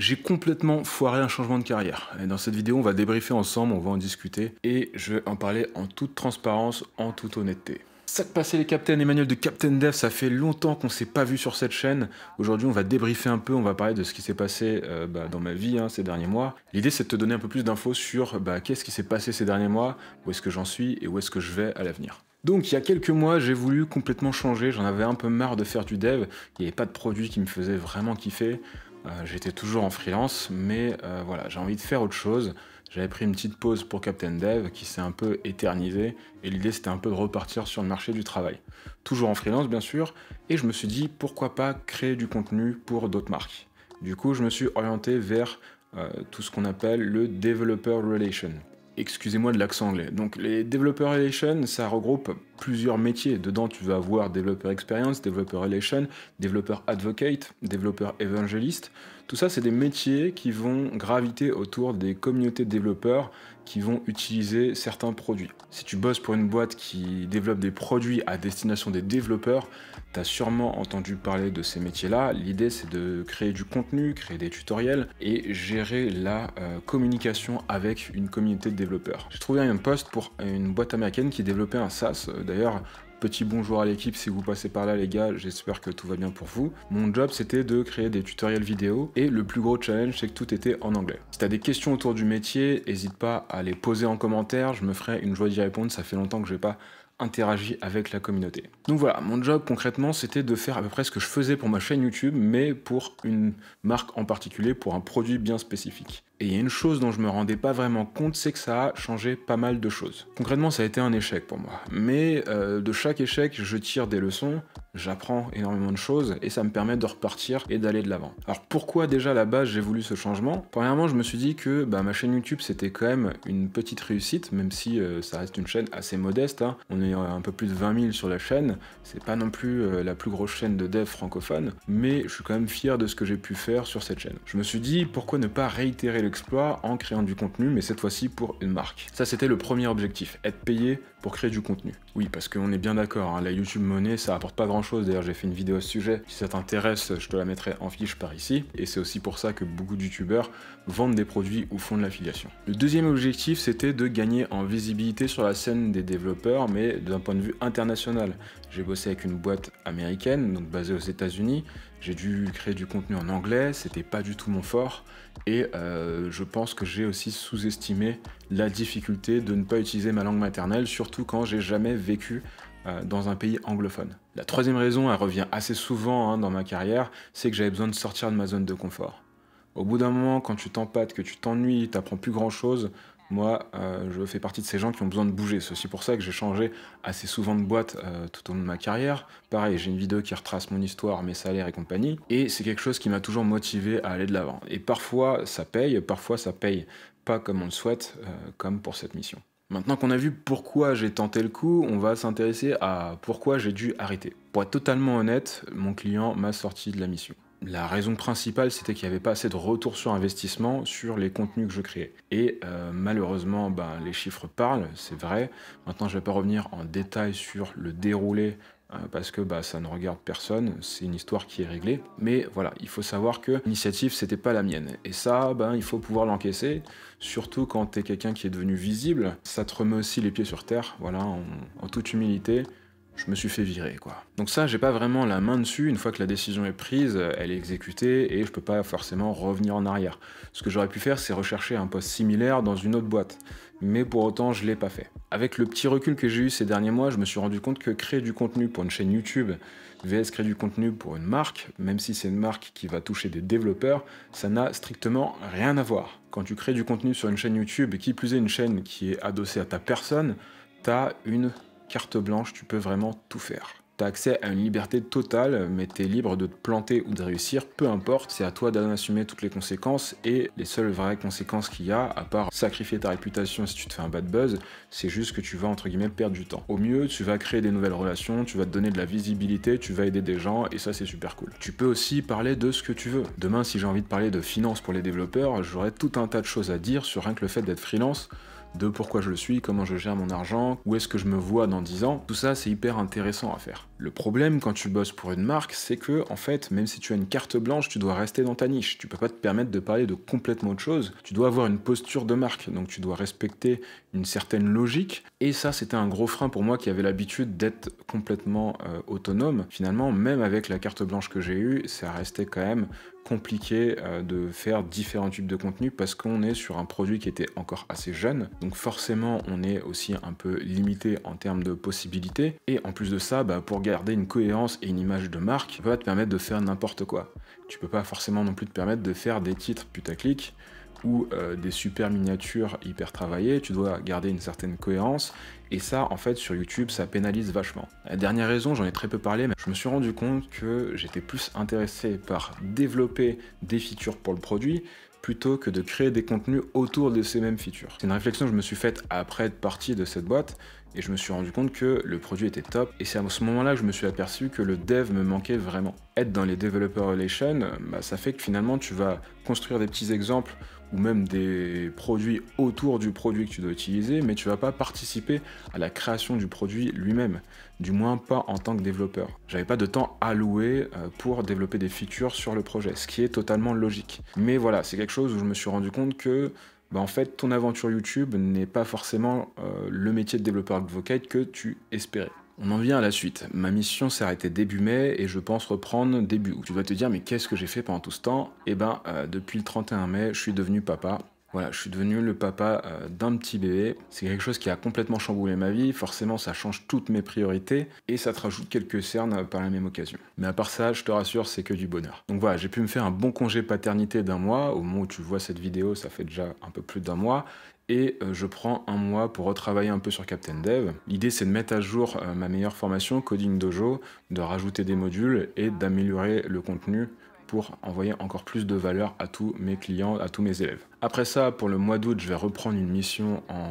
J'ai complètement foiré un changement de carrière. Et dans cette vidéo, on va débriefer ensemble, on va en discuter et je vais en parler en toute transparence, en toute honnêteté. Ça que passait les captains, Emmanuel de Captain Dev, ça fait longtemps qu'on ne s'est pas vu sur cette chaîne. Aujourd'hui, on va débriefer un peu, on va parler de ce qui s'est passé euh, bah, dans ma vie hein, ces derniers mois. L'idée, c'est de te donner un peu plus d'infos sur bah, qu'est-ce qui s'est passé ces derniers mois, où est-ce que j'en suis et où est-ce que je vais à l'avenir. Donc il y a quelques mois, j'ai voulu complètement changer, j'en avais un peu marre de faire du dev, il n'y avait pas de produit qui me faisait vraiment kiffer. Euh, j'étais toujours en freelance, mais euh, voilà, j'ai envie de faire autre chose. J'avais pris une petite pause pour Captain Dev qui s'est un peu éternisé et l'idée c'était un peu de repartir sur le marché du travail. Toujours en freelance bien sûr et je me suis dit pourquoi pas créer du contenu pour d'autres marques. Du coup je me suis orienté vers euh, tout ce qu'on appelle le Developer Relation. Excusez-moi de l'accent anglais. Donc les Developer relations, ça regroupe plusieurs métiers. Dedans, tu vas avoir développeur experience, développeur relation, développeur advocate, développeur évangéliste. Tout ça, c'est des métiers qui vont graviter autour des communautés de développeurs qui vont utiliser certains produits. Si tu bosses pour une boîte qui développe des produits à destination des développeurs, tu as sûrement entendu parler de ces métiers-là. L'idée, c'est de créer du contenu, créer des tutoriels et gérer la euh, communication avec une communauté de développeurs. J'ai trouvé un poste pour une boîte américaine qui développait un SaaS euh, D'ailleurs, petit bonjour à l'équipe si vous passez par là les gars, j'espère que tout va bien pour vous. Mon job c'était de créer des tutoriels vidéo et le plus gros challenge c'est que tout était en anglais. Si t'as des questions autour du métier, n'hésite pas à les poser en commentaire, je me ferai une joie d'y répondre, ça fait longtemps que je j'ai pas interagi avec la communauté. Donc voilà, mon job concrètement c'était de faire à peu près ce que je faisais pour ma chaîne YouTube mais pour une marque en particulier, pour un produit bien spécifique. Et il y a une chose dont je me rendais pas vraiment compte, c'est que ça a changé pas mal de choses. Concrètement, ça a été un échec pour moi. Mais euh, de chaque échec, je tire des leçons, j'apprends énormément de choses et ça me permet de repartir et d'aller de l'avant. Alors pourquoi déjà à la base j'ai voulu ce changement Premièrement, je me suis dit que bah, ma chaîne YouTube c'était quand même une petite réussite, même si euh, ça reste une chaîne assez modeste. Hein. On est euh, un peu plus de 20 000 sur la chaîne, c'est pas non plus la plus grosse chaîne de dev francophone, mais je suis quand même fier de ce que j'ai pu faire sur cette chaîne. Je me suis dit pourquoi ne pas réitérer le l'exploit en créant du contenu, mais cette fois-ci pour une marque. Ça, c'était le premier objectif, être payé pour créer du contenu. Oui, parce qu'on est bien d'accord, hein. la YouTube monnaie, ça apporte pas grand chose. D'ailleurs, j'ai fait une vidéo à ce sujet. Si ça t'intéresse, je te la mettrai en fiche par ici. Et c'est aussi pour ça que beaucoup de YouTubeurs vendent des produits ou font de l'affiliation. Le deuxième objectif, c'était de gagner en visibilité sur la scène des développeurs, mais d'un point de vue international. J'ai bossé avec une boîte américaine, donc basée aux États-Unis. J'ai dû créer du contenu en anglais, c'était pas du tout mon fort. Et euh, je pense que j'ai aussi sous-estimé la difficulté de ne pas utiliser ma langue maternelle, surtout quand j'ai jamais vécu euh, dans un pays anglophone. La troisième raison, elle revient assez souvent hein, dans ma carrière, c'est que j'avais besoin de sortir de ma zone de confort. Au bout d'un moment, quand tu t'empattes, que tu t'ennuies, t'apprends plus grand chose, moi, euh, je fais partie de ces gens qui ont besoin de bouger. C'est aussi pour ça que j'ai changé assez souvent de boîte euh, tout au long de ma carrière. Pareil, j'ai une vidéo qui retrace mon histoire, mes salaires et compagnie. Et c'est quelque chose qui m'a toujours motivé à aller de l'avant. Et parfois, ça paye, parfois, ça paye pas comme on le souhaite, euh, comme pour cette mission. Maintenant qu'on a vu pourquoi j'ai tenté le coup, on va s'intéresser à pourquoi j'ai dû arrêter. Pour être totalement honnête, mon client m'a sorti de la mission. La raison principale, c'était qu'il n'y avait pas assez de retour sur investissement sur les contenus que je créais. Et euh, malheureusement, ben, les chiffres parlent, c'est vrai. Maintenant, je ne vais pas revenir en détail sur le déroulé euh, parce que bah, ça ne regarde personne, c'est une histoire qui est réglée. Mais voilà, il faut savoir que l'initiative, c'était pas la mienne. Et ça, bah, il faut pouvoir l'encaisser, surtout quand t'es quelqu'un qui est devenu visible. Ça te remet aussi les pieds sur terre, voilà, en toute humilité je me suis fait virer quoi. Donc ça, j'ai pas vraiment la main dessus, une fois que la décision est prise, elle est exécutée et je peux pas forcément revenir en arrière. Ce que j'aurais pu faire, c'est rechercher un poste similaire dans une autre boîte, mais pour autant, je l'ai pas fait. Avec le petit recul que j'ai eu ces derniers mois, je me suis rendu compte que créer du contenu pour une chaîne YouTube, VS créer du contenu pour une marque, même si c'est une marque qui va toucher des développeurs, ça n'a strictement rien à voir. Quand tu crées du contenu sur une chaîne YouTube, et qui plus est une chaîne qui est adossée à ta personne, t'as une carte blanche, tu peux vraiment tout faire. tu as accès à une liberté totale, mais tu es libre de te planter ou de réussir, peu importe, c'est à toi d'en assumer toutes les conséquences, et les seules vraies conséquences qu'il y a, à part sacrifier ta réputation si tu te fais un bad buzz, c'est juste que tu vas entre guillemets perdre du temps. Au mieux, tu vas créer des nouvelles relations, tu vas te donner de la visibilité, tu vas aider des gens, et ça c'est super cool. Tu peux aussi parler de ce que tu veux. Demain, si j'ai envie de parler de finances pour les développeurs, j'aurai tout un tas de choses à dire sur rien que le fait d'être freelance, de pourquoi je le suis, comment je gère mon argent, où est-ce que je me vois dans 10 ans. Tout ça, c'est hyper intéressant à faire. Le problème quand tu bosses pour une marque, c'est que, en fait, même si tu as une carte blanche, tu dois rester dans ta niche. Tu peux pas te permettre de parler de complètement autre chose. Tu dois avoir une posture de marque, donc tu dois respecter une certaine logique. Et ça, c'était un gros frein pour moi qui avait l'habitude d'être complètement euh, autonome. Finalement, même avec la carte blanche que j'ai eue, ça restait quand même compliqué euh, de faire différents types de contenus parce qu'on est sur un produit qui était encore assez jeune. Donc forcément, on est aussi un peu limité en termes de possibilités. Et en plus de ça, bah, pour garder une cohérence et une image de marque, va te permettre de faire n'importe quoi. Tu peux pas forcément non plus te permettre de faire des titres putaclic ou euh, des super miniatures hyper travaillées, tu dois garder une certaine cohérence. Et ça, en fait, sur YouTube, ça pénalise vachement. La dernière raison, j'en ai très peu parlé, mais je me suis rendu compte que j'étais plus intéressé par développer des features pour le produit plutôt que de créer des contenus autour de ces mêmes features. C'est une réflexion que je me suis faite après être parti de cette boîte, et je me suis rendu compte que le produit était top. Et c'est à ce moment-là que je me suis aperçu que le dev me manquait vraiment. Être dans les developer relations, bah, ça fait que finalement tu vas construire des petits exemples ou même des produits autour du produit que tu dois utiliser, mais tu vas pas participer à la création du produit lui-même, du moins pas en tant que développeur. J'avais pas de temps alloué euh, pour développer des features sur le projet, ce qui est totalement logique. Mais voilà, c'est quelque chose où je me suis rendu compte que bah en fait, ton aventure YouTube n'est pas forcément euh, le métier de développeur advocate que tu espérais. On en vient à la suite. Ma mission s'est arrêtée début mai et je pense reprendre début août. Tu vas te dire, mais qu'est-ce que j'ai fait pendant tout ce temps Eh ben, euh, depuis le 31 mai, je suis devenu papa voilà, je suis devenu le papa euh, d'un petit bébé. C'est quelque chose qui a complètement chamboulé ma vie. Forcément, ça change toutes mes priorités et ça te rajoute quelques cernes par la même occasion. Mais à part ça, je te rassure, c'est que du bonheur. Donc voilà, j'ai pu me faire un bon congé paternité d'un mois. Au moment où tu vois cette vidéo, ça fait déjà un peu plus d'un mois et euh, je prends un mois pour retravailler un peu sur Captain Dev. L'idée c'est de mettre à jour euh, ma meilleure formation, Coding Dojo, de rajouter des modules et d'améliorer le contenu pour envoyer encore plus de valeur à tous mes clients, à tous mes élèves. Après ça, pour le mois d'août, je vais reprendre une mission en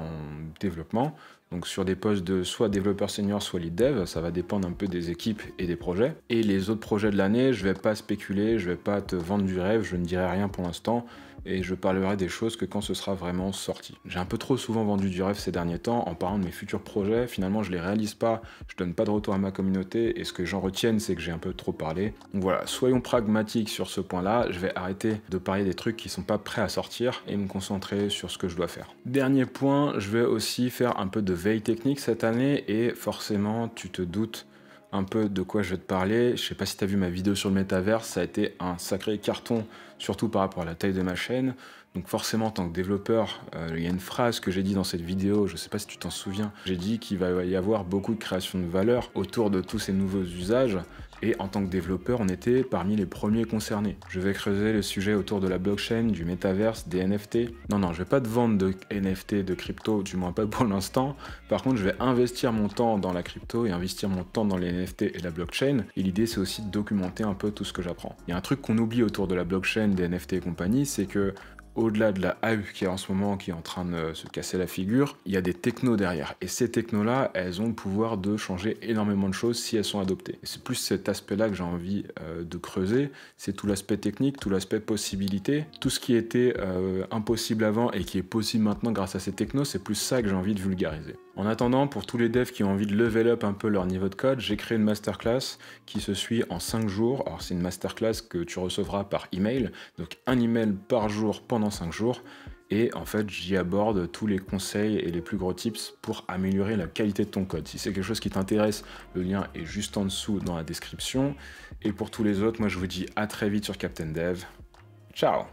développement, donc sur des postes de soit développeur senior, soit lead dev, ça va dépendre un peu des équipes et des projets. Et les autres projets de l'année, je ne vais pas spéculer, je ne vais pas te vendre du rêve, je ne dirai rien pour l'instant et je parlerai des choses que quand ce sera vraiment sorti. J'ai un peu trop souvent vendu du rêve ces derniers temps en parlant de mes futurs projets, finalement je les réalise pas, je donne pas de retour à ma communauté et ce que j'en retienne c'est que j'ai un peu trop parlé. Donc voilà, soyons pragmatiques sur ce point-là, je vais arrêter de parler des trucs qui sont pas prêts à sortir et me concentrer sur ce que je dois faire. Dernier point, je vais aussi faire un peu de veille technique cette année et forcément tu te doutes un peu de quoi je vais te parler. Je sais pas si tu as vu ma vidéo sur le métaverse, ça a été un sacré carton, surtout par rapport à la taille de ma chaîne. Donc forcément, en tant que développeur, euh, il y a une phrase que j'ai dit dans cette vidéo, je ne sais pas si tu t'en souviens, j'ai dit qu'il va y avoir beaucoup de création de valeur autour de tous ces nouveaux usages, et en tant que développeur, on était parmi les premiers concernés. Je vais creuser le sujet autour de la blockchain, du métaverse, des NFT. Non, non, je ne vais pas te vendre de NFT, de crypto, du moins pas pour l'instant. Par contre, je vais investir mon temps dans la crypto et investir mon temps dans les NFT et la blockchain. Et l'idée, c'est aussi de documenter un peu tout ce que j'apprends. Il y a un truc qu'on oublie autour de la blockchain, des NFT et compagnie, c'est que au-delà de la hype qui est en ce moment, qui est en train de se casser la figure, il y a des technos derrière. Et ces technos-là, elles ont le pouvoir de changer énormément de choses si elles sont adoptées. C'est plus cet aspect-là que j'ai envie euh, de creuser. C'est tout l'aspect technique, tout l'aspect possibilité. Tout ce qui était euh, impossible avant et qui est possible maintenant grâce à ces technos, c'est plus ça que j'ai envie de vulgariser. En attendant, pour tous les devs qui ont envie de level up un peu leur niveau de code, j'ai créé une masterclass qui se suit en 5 jours. Alors c'est une masterclass que tu recevras par email, donc un email par jour pendant 5 jours. Et en fait, j'y aborde tous les conseils et les plus gros tips pour améliorer la qualité de ton code. Si c'est quelque chose qui t'intéresse, le lien est juste en dessous dans la description. Et pour tous les autres, moi je vous dis à très vite sur Captain Dev. Ciao